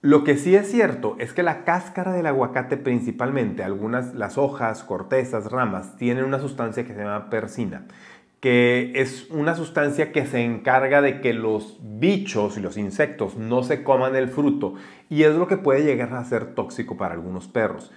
Lo que sí es cierto es que la cáscara del aguacate principalmente, algunas las hojas, cortezas, ramas, tienen una sustancia que se llama persina, que es una sustancia que se encarga de que los bichos y los insectos no se coman el fruto y es lo que puede llegar a ser tóxico para algunos perros.